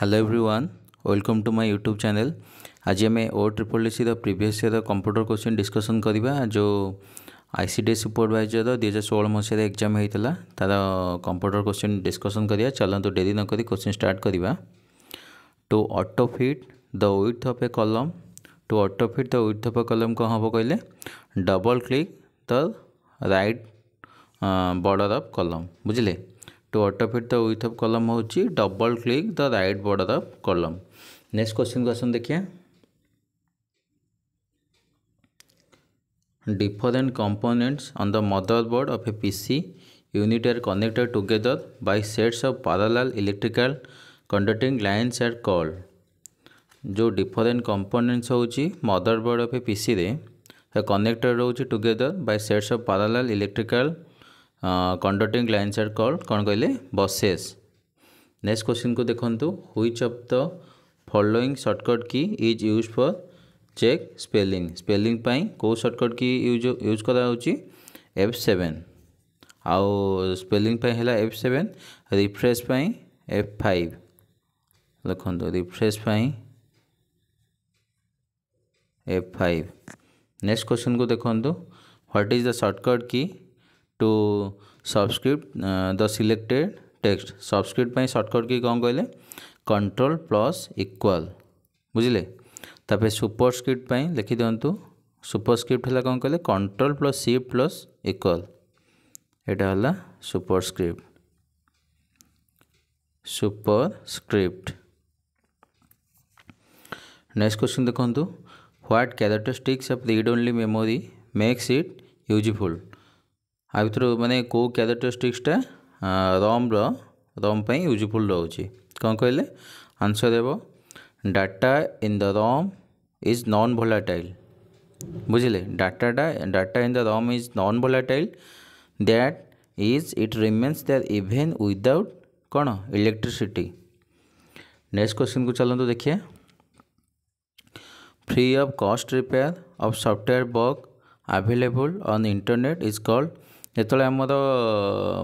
Hello everyone welcome to my YouTube channel ଆଜି ଆମେ O triple ଏସିର previous year computer question discussion କରିବା ଯେଉଁ I C D S supervisor ଦୁଇ ହଜାର ଷୋହଳ ମସିହାରେ ଏକ୍ଜାମ୍ ହୋଇଥିଲା ତା'ର କମ୍ପ୍ୟୁଟର କୋଶ୍ଚିନ୍ ଡିସ୍କସନ୍ କରିବା ଚାଲନ୍ତୁ ଡେରି ନ କରି କୋଶ୍ଚିନ୍ ଷ୍ଟାର୍ଟ କରିବା to auto fit the width of a column to auto fit the width of a column କ'ଣ ହେବ କହିଲେ double click the right border of column ବୁଝିଲେ to autofit the width of column होची double click the right border of column next question को आसन देखिए different components on the motherboard of a PC unit are connected together by sets of parallel electrical conducting lines are called जो different components होची motherboard of a PC रे connected रोचे together by sets of parallel electrical conducting lines are called कौन कहले buses next question को देखु which of the following shortcut key is used for check spelling स्पेली कौ shortcut कि यूज यूज एफ सेवेन आउ स्पेली है F seven refresh F five लिखु refresh F five next question को देखु what is the shortcut key to subscript uh, the selected text subscript पे shortcut की कौन कोई ले control plus equal ବୁଝିଲେ ତାପରେ superscript ପାଇଁ ଲେଖି ଦିଅନ୍ତୁ superscript लगाऊँ कोई ले control plus c plus equal ଏଇଟା ହେଲା superscript superscript next question देखो ଦେଖନ୍ତୁ what characteristics of read only memory makes it useful हाँ, आ भितर कौ क्यारेक्टरिस्टिक्सटा रम्र रम यूजफुल रोचे कौन कहले आंसर हे data in the RAM is non volatile बुझे डाटाटा data in the RAM is non volatile that is it remains that even without कौन इलेक्ट्रिसिटी नेक्स्ट क्वेश्चन को चलते तो देखिए free of cost repair of software work available on internet is called ଯେତେବେଳେ ଆମର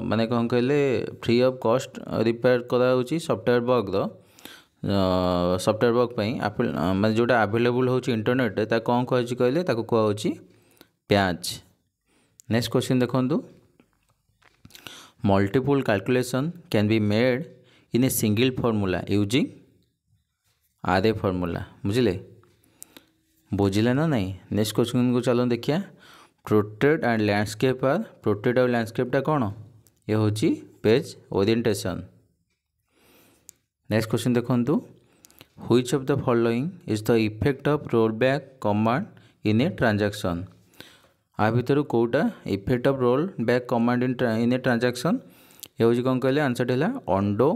ମାନେ କ'ଣ କହିଲେ ଫ୍ରି ଅଫ୍ କଷ୍ଟ ରିପେୟାର କରାହେଉଛି ସଫ୍ଟୱେର୍ ବଗ୍ର ସଫ୍ଟୱେର୍ ବଗ୍ ପାଇଁ ମାନେ ଯେଉଁଟା ଆଭେଲେବୁଲ୍ ହେଉଛି ଇଣ୍ଟରନେଟ୍ରେ ତାକୁ କ'ଣ କୁହାହେଉଛି କହିଲେ ତାକୁ କୁହାହେଉଛି ପ୍ୟାଚ୍ ନେକ୍ସଟ କ୍ୱେଶ୍ଚିନ୍ ଦେଖନ୍ତୁ multiple calculation can be made in a single formula using array formula बुझे बुझे ना ना नेक्स्ट क्वेश्चन को चलो देखिए portrait and landscape or portrait ଆଉ ଲ୍ୟାଣ୍ଡସ୍କେପ୍ଟା କ'ଣ ଏ ହେଉଛି ପେଜ୍ ଓରିଏଣ୍ଟେସନ୍ ନେକ୍ସଟ କ୍ୱେଶ୍ଚିନ୍ ଦେଖନ୍ତୁ which of the following is the effect of roll back command in a transaction ଆ ଭିତରୁ କେଉଁଟା effect of roll back command in in a transaction ଏ ହେଉଛି କ'ଣ କହିଲେ ଆନ୍ସର୍ଟି ହେଲା undo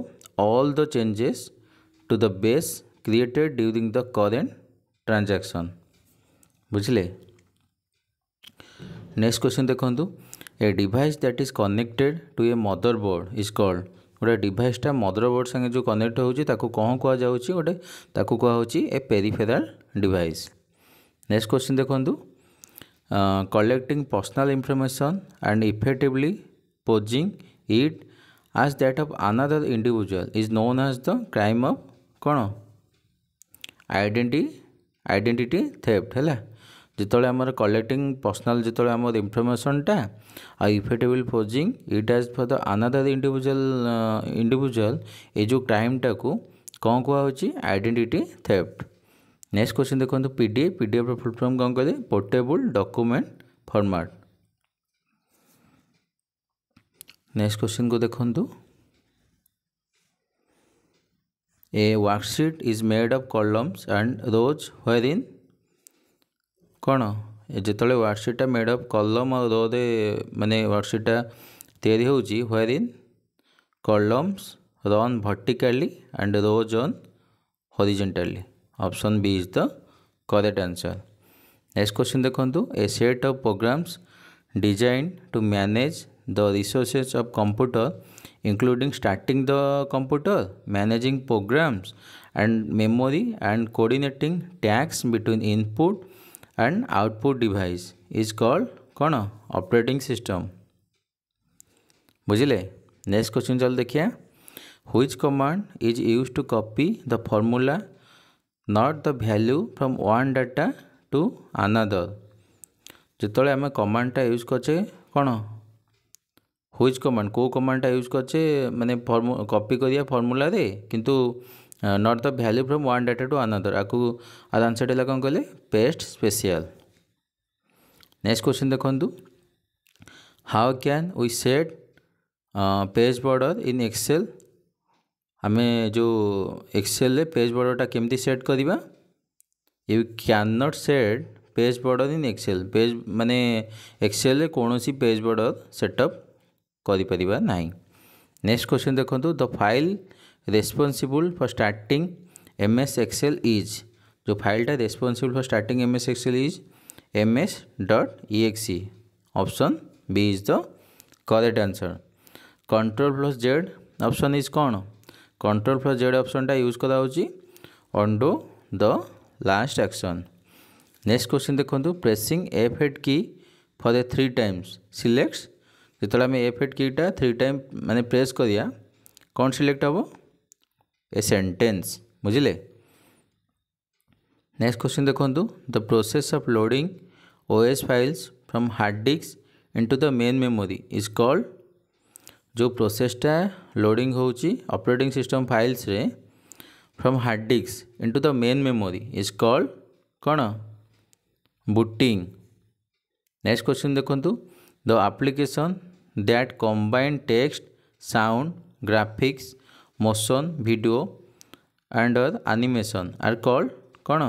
all the changes to the base created during the current transaction ବୁଝିଲେ ନେକ୍ସଟ କ୍ୱେଶ୍ଚିନ୍ ଦେଖନ୍ତୁ a device that is connected to a motherboard is called ଗୋଟେ ଡିଭାଇସ୍ଟା ମଦର ବୋର୍ଡ଼ ସାଙ୍ଗେ ଯେଉଁ କନେକ୍ଟ ହେଉଛି ତାକୁ କ'ଣ କୁହାଯାଉଛି ଗୋଟେ ତାକୁ କୁହାହେଉଛି a peripheral device next question ଦେଖନ୍ତୁ collecting personal information and effectively posing it as that of another individual is known as the crime of କ'ଣ ଆଇଡେଣ୍ଟି ଆଇଡେଣ୍ଟିଟି ଥେପ୍ଟ ହେଲା ଯେତେବେଳେ ଆମର କଲେକ୍ଟିଂ ପର୍ସନାଲ୍ ଯେତେବେଳେ ଆମର ଇନଫର୍ମେସନ୍ଟା ଆଉ effectively posing it as for the another individual individual ଏ ଯେଉଁ କ୍ରାଇମ୍ଟାକୁ କ'ଣ କୁହାହେଉଛି ଆଇଡେଣ୍ଟିଟି ଥେଫ୍ଟ ନେକ୍ସଟ କ୍ୱେଶ୍ଚିନ୍ ଦେଖନ୍ତୁ P D A P D ଏଫ୍ର ଫୁଲ୍ ଫର୍ମ କ'ଣ କହିଲେ ପୋର୍ଟେବୁଲ୍ ଡକୁମେଣ୍ଟ ଫର୍ମାଟ୍ ନେକ୍ସଟ କ୍ୱେଶ୍ଚିନ୍କୁ ଦେଖନ୍ତୁ a worksheet is made of columns and rows wherein କ'ଣ ଯେତେବେଳେ ୱାର୍କସିଟ୍ଟା ମେଡ଼୍ ଅଫ୍ କଲମ୍ ଆଉ ରୋରେ ମାନେ ୱାର୍କସିଟ୍ଟା ତିଆରି ହେଉଛି where in columns run vertically and rows run horizontally option B is the correct answer next question ଦେଖନ୍ତୁ a set of programs design to manage the resources of computer including starting the computer, managing programs and memory and coordinating tasks between input and output device is called कौन operating system बुझे next question चल देखिए which command is use to copy the formula not the value from one data to another जो आम कमांडटा use करचे कौन हुईज command कौ कमांडटा use करचे मैंने कॉपी कपी कर फर्मूल किंतु not the value from one data to another aku ar answer dela kon kale paste special next question dekhantu how can we set uh, page border in excel ଆମେ ଯେଉଁ ଏକ୍ସେଲ୍ରେ page ବର୍ଡ଼ରଟା କେମିତି set କରିବା you can not set page border in Excel page ମାନେ ଏକ୍ସେଲ୍ରେ କୌଣସି page border setup କରିପାରିବା ନାହିଁ next question ଦେଖନ୍ତୁ the file responsible for starting M S Excel is जो फाइलटा responsible for starting M S Excel is M S dot E X E B is the correct answer control plus Z option is कौन control plus Z टा use कराऊँगी undo the last action next question देखो pressing F eight key for a three times select जो आम F eight key three time मैंने press करा कौन select हम ए सेंटेंस बुझे नेक्स्ट क्वेश्चन देखु the process of loading OS files from hard disk into the main memory is called जो प्रोसेसटा लोडिंग होपरेटिंग ऑपरेटिंग सिस्टम फाइल्स रे from hard disk into the main memory is called कौन booting next question देखु the application that combine text sound graphics motion video and or animation are called कौन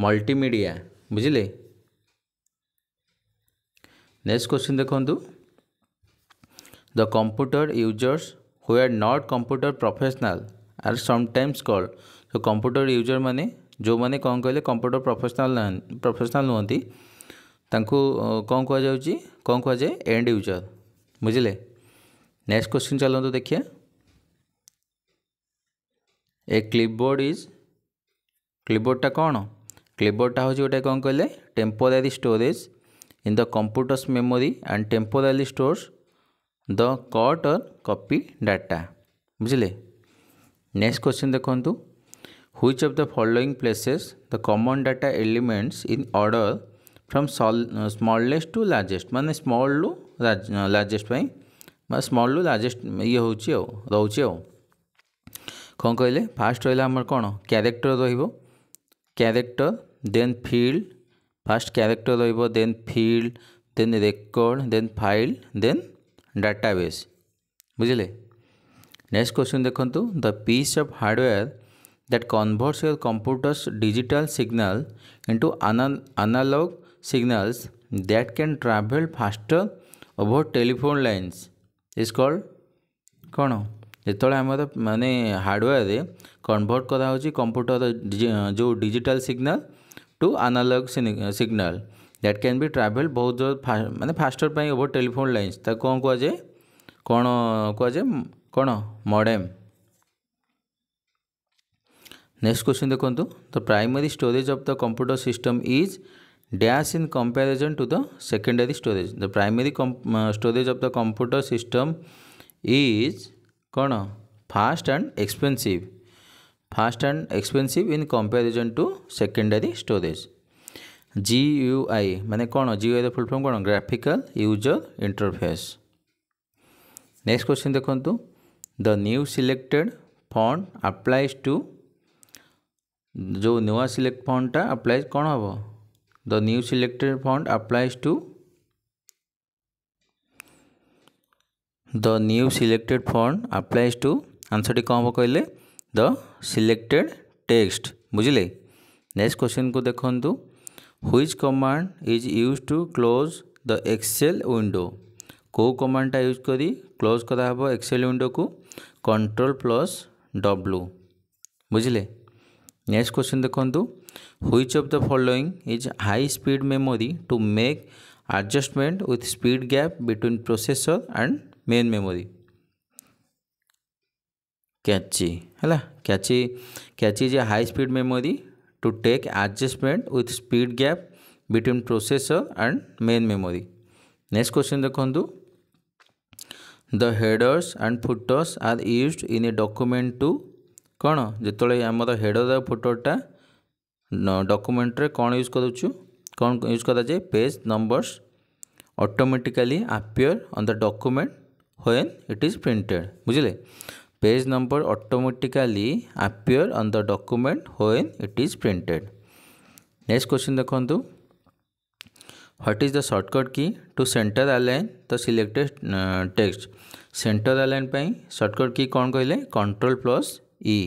multimedia बुझले next question देखु the computer users who are not computer professional are sometimes called तो computer user मैंने जो मैंने कौन कहले कंप्यूटर प्रोफेशनल प्रोफेशनल नुहति कौन कहुए कौन कहुए एंड यूजर बुझे नेक्स्ट क्वेश्चन चलतु देखिए ଏ କ୍ଲିପବୋର୍ଡ଼ ଇଜ୍ କ୍ଲିପବୋର୍ଡ଼ଟା କ'ଣ କ୍ଲିପବୋର୍ଡ଼ଟା ହେଉଛି ଗୋଟେ କ'ଣ କହିଲେ temporary storage in the computer's memory and temporary stores the cut or copy data ବୁଝିଲେ ନେକ୍ସଟ କ୍ୱେଶ୍ଚିନ୍ ଦେଖନ୍ତୁ which of the following places the common data elements in order from smallest to largest ମାନେ ସ୍ମଲ୍ରୁ largest ପାଇଁ ବା ସ୍ମଲ୍ରୁ largest ଇଏ ହେଉଛି ଆଉ ରହୁଛି ଆଉ କ'ଣ କହିଲେ ଫାର୍ଷ୍ଟ ରହିଲା ଆମର କ'ଣ କ୍ୟାରେକ୍ଟର ରହିବ character then field first character ରହିବ then field then record then file then database ବୁଝିଲେ ନେକ୍ସଟ କ୍ୱେଶ୍ଚନ୍ ଦେଖନ୍ତୁ the piece of hardware that converts your computer's digital signal into anal analog signals that can travel faster over telephone lines is called kono ଯେତେବେଳେ ଆମର ମାନେ ହାର୍ଡ଼ୱେରରେ convert କରାହେଉଛି computer ଯେଉଁ digital signal to analogue signal that can be travel ବହୁତ ମାନେ faster ପାଇଁ over telephone lines ତାକୁ କ'ଣ କୁହାଯାଏ କ'ଣ କୁହାଯାଏ କ'ଣ ମଡ଼େମ୍ ନେକ୍ସଟ କ୍ୱେଶ୍ଚିନ୍ ଦେଖନ୍ତୁ the primary storage of the computer system is dash in comparison to the secondary storage. The primary storage of the computer system is कौन fast and expensive fast and expensive in comparison to secondary storage G U I मैंने कौन G U full form कौन graphical user interface next question देखु the new selected font applies to जो नुआ select फंडटा applies कौन हम the new selected font applies to the new selected font applies to answer टी कौन कहले द सिलेक्टेड टेक्स्ट बुझले नेक्स्ट क्वेश्चन को देखु which command is use to close the Excel window को कमांडटा यूज कर क्लोज कराह एक्सेल विंडो को कंट्रोल प्लस डब्ल्यू बुझले नेक्स्ट क्वेश्चन देखु which of the following is high speed memory to make adjustment with speed gap between processor and main memory cache है cache cache is a high speed memory to take adjustment with speed gap between processor and main memory next question देखु the headers and footers are use in a document to କ'ଣ ଯେତେବେଳେ ଆମର ହେଡ଼ର ଆଉ ଫୁଟରଟା कौन use use କରୁଛୁ କ'ଣ use କରାଯାଏ page numbers automatically appear on the document when it is printed बुझे page number automatically appear on the document when it is printed next question देखु what is the shortcut key to centre align the selected text centre align shortcut key कौन कहले control plus E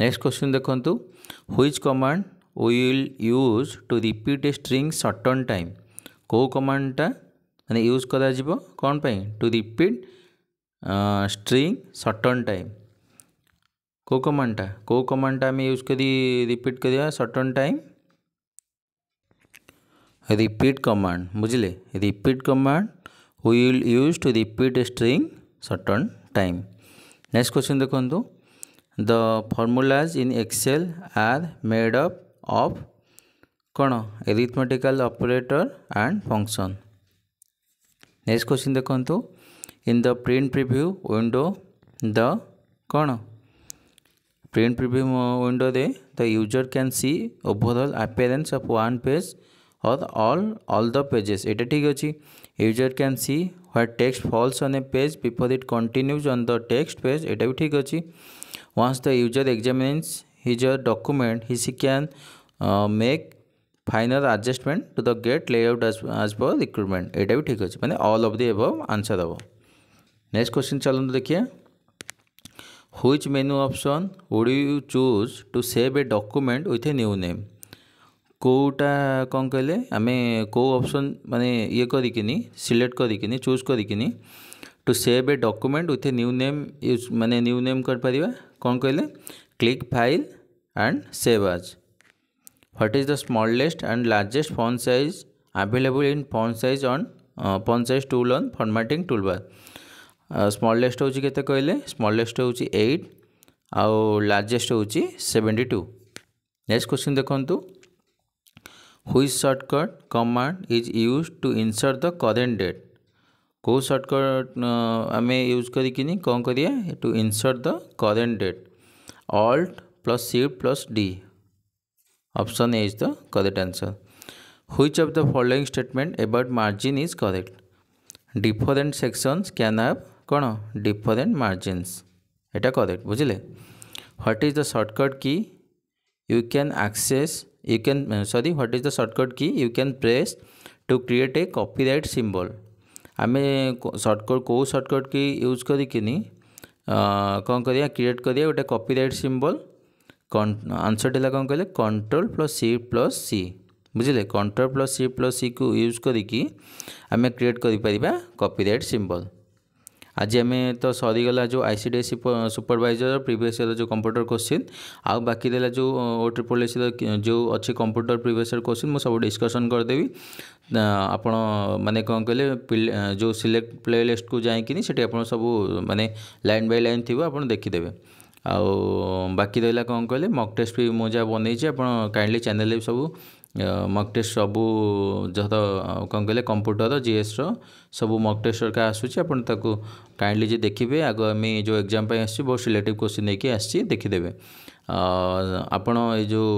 next question देखु which command will use to repeat a string certain time कौ कमाण्डा मैंने use कौनपाई to repeat string certain time को कमाटा को कमाटा आम यूज कर रिपीट कर सटन टाइम रिपीट कमांड बुझे repeat command will use to repeat a string certain time next question देखो the formulas in Excel are made up of कौन arithmetical operator and function next question देखु in the print preview window the कौन print preview window they the user can see overall appearance of one page और all all the pages ये ठीक अच्छे user can see what text falls on a page before it continues on the text page ये भी ठीक अच्छे once the user examines his document he she can make final adjustment to the get layout as per recruitment ଏଇଟା ବି ଠିକ୍ ଅଛି ମାନେ all of the above answer ହେବ ନେକ୍ସଟ କ୍ୱେଶ୍ଚିନ୍ ଚାଲନ୍ତୁ ଦେଖିବା which menu option would you choose to save a document with a new name କେଉଁଟା କ'ଣ କହିଲେ ଆମେ କେଉଁ ଅପସନ୍ ମାନେ ଇଏ କରିକିନି ସିଲେକ୍ଟ କରିକିନି ଚୁଜ୍ କରିକିନି to save a document with a new name use ମାନେ ନ୍ୟୁ ନେମ୍ କରିପାରିବା କ'ଣ କହିଲେ click file and save as what is the smallest and largest font size available in font size on uh, font size tool on formatting toolbar smallest हूँ के कहले smallest हूँ eight आउ largest हूँ seventy to next question देखु which shortcut command is use to insert the current date कौ shortcut आम use करके कौन करिया to insert the current date alt plus shift plus D Option A is the correct answer. Which of the following statement about margin is correct? Different sections can have कौन different margins. এটা correct বুঝলে what is the shortcut key you can access you can sorry what is the shortcut key you can press to create a copyright symbol আমি shortcut কেউ shortcut key use করিকি কম করিয়া create করিয়া গোটে copyright symbol आंसरटा कौन कहे control plus C plus C बुझे control plus C plus C को यूज करके आम क्रिएट कर कपीराइट सिंबल आज आम तो सरीगला जो I C D supervisor year जो कंप्यूटर क्वेश्चन आउ बाकी जो ओ ट्रिपल एस जो अच्छे कंप्यूटर प्रिभस इयर क्वेश्चन मुझे सब डिस्कसन करदेवि आप मैंने कौन कहे जो सिलेक्ट ପ୍ଲେଲିଷ୍ଟକୁ ଯାଇକିନି को जाकि सब ମାନେ लाइन बै लाइन थी आप देखीदे ଆଉ ବାକି ରହିଲା କ'ଣ କହିଲେ ମକ୍ ଟେଷ୍ଟ ବି ମୁଁ ଯାହା ବନେଇଛି ଆପଣ କାଇଣ୍ଡଲି ଚ୍ୟାନେଲ୍ରେ ବି ସବୁ ମକ୍ ଟେଷ୍ଟ ସବୁ ଯତ କ'ଣ କହିଲେ କମ୍ପ୍ୟୁଟର ଜିଏସ୍ର ସବୁ ମକ୍ ଟେଷ୍ଟ ହେରିକା ଆସୁଛି ଆପଣ ତାକୁ କାଇଣ୍ଡଲି ଯେ ଦେଖିବେ ଆଗାମୀ ଯେଉଁ ଏକ୍ଜାମ୍ ପାଇଁ ଆସିଛି ବହୁତ ରିଲେଟିଭ୍ କୋଶ୍ଚିନ୍ ନେଇକି ଆସିଛି ଦେଖିଦେବେ ଆପଣ ଏଇ ଯେଉଁ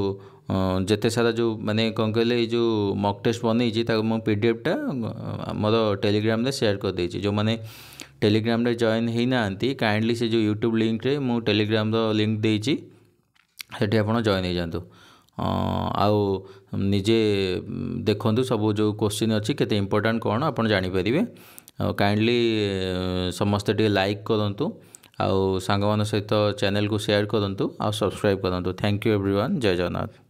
ଯେତେ ସାରା ଯେଉଁ ମାନେ କ'ଣ କହିଲେ ଏଇ ଯେଉଁ ମକ୍ ଟେଷ୍ଟ ବନେଇଛି ତାକୁ ମୁଁ ପି ଡ଼ି ଏଫ୍ଟା ଆମର ଟେଲିଗ୍ରାମରେ ସେୟାର କରିଦେଇଛି ଯେଉଁମାନେ ଟେଲିଗ୍ରାମରେ ଜଏନ୍ ହେଇନାହାନ୍ତି କାଇଣ୍ଡଲି ସେ ଯେଉଁ ୟୁଟ୍ୟୁବ୍ ଲିଙ୍କରେ ମୁଁ ଟେଲିଗ୍ରାମର ଲିଙ୍କ ଦେଇଛି ସେଠି ଆପଣ ଜଏନ୍ ହେଇଯାଆନ୍ତୁ ଆଉ ନିଜେ ଦେଖନ୍ତୁ ସବୁ ଯେଉଁ କୋଶ୍ଚିନ୍ ଅଛି କେତେ ଇମ୍ପୋର୍ଟାଣ୍ଟ କ'ଣ ଆପଣ ଜାଣିପାରିବେ ଆଉ କାଇଣ୍ଡଲି ସମସ୍ତେ ଟିକେ ଲାଇକ୍ କରନ୍ତୁ ଆଉ ସାଙ୍ଗମାନଙ୍କ ସହିତ ଚ୍ୟାନେଲକୁ ସେୟାର କରନ୍ତୁ ଆଉ ସବସ୍କ୍ରାଇବ୍ କରନ୍ତୁ ଥ୍ୟାଙ୍କ ୟୁ ଏଭ୍ରିୱାନ୍ ଜୟ ଜଗନ୍ନାଥ